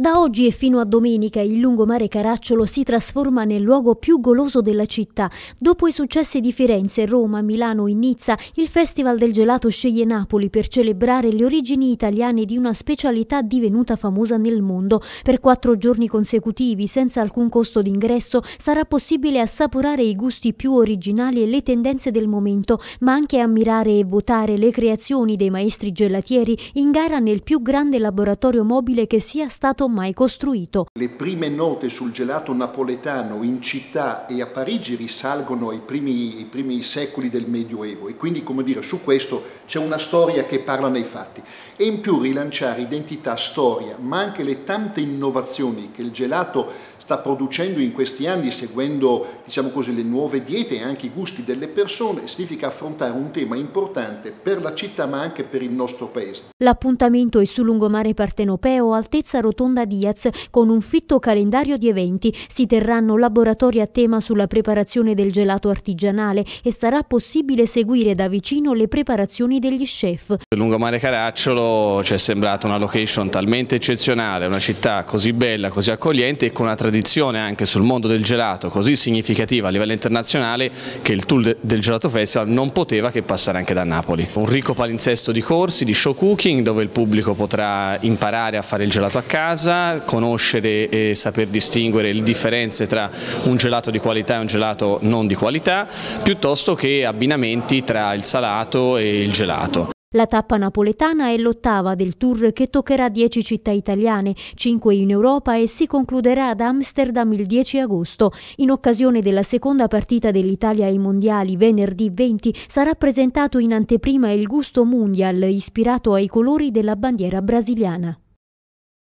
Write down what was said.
Da oggi e fino a domenica il lungomare Caracciolo si trasforma nel luogo più goloso della città. Dopo i successi di Firenze, Roma, Milano e Nizza, il Festival del Gelato sceglie Napoli per celebrare le origini italiane di una specialità divenuta famosa nel mondo. Per quattro giorni consecutivi, senza alcun costo d'ingresso, sarà possibile assaporare i gusti più originali e le tendenze del momento, ma anche ammirare e votare le creazioni dei maestri gelatieri in gara nel più grande laboratorio mobile che sia stato mai costruito. Le prime note sul gelato napoletano in città e a Parigi risalgono ai primi, ai primi secoli del Medioevo e quindi come dire su questo c'è una storia che parla nei fatti e in più rilanciare identità, storia ma anche le tante innovazioni che il gelato sta producendo in questi anni seguendo diciamo così, le nuove diete e anche i gusti delle persone, significa affrontare un tema importante per la città ma anche per il nostro paese. L'appuntamento è sul lungomare partenopeo altezza rotonda Diaz con un fitto calendario di eventi. Si terranno laboratori a tema sulla preparazione del gelato artigianale e sarà possibile seguire da vicino le preparazioni degli chef. Il lungomare Caracciolo ci è sembrata una location talmente eccezionale, una città così bella, così accogliente e con una tradizione tradizione anche sul mondo del gelato così significativa a livello internazionale che il tool del Gelato Festival non poteva che passare anche da Napoli. Un ricco palinsesto di corsi, di show cooking dove il pubblico potrà imparare a fare il gelato a casa, conoscere e saper distinguere le differenze tra un gelato di qualità e un gelato non di qualità, piuttosto che abbinamenti tra il salato e il gelato. La tappa napoletana è l'ottava del tour che toccherà 10 città italiane, 5 in Europa e si concluderà ad Amsterdam il 10 agosto. In occasione della seconda partita dell'Italia ai mondiali venerdì 20 sarà presentato in anteprima il gusto mundial ispirato ai colori della bandiera brasiliana.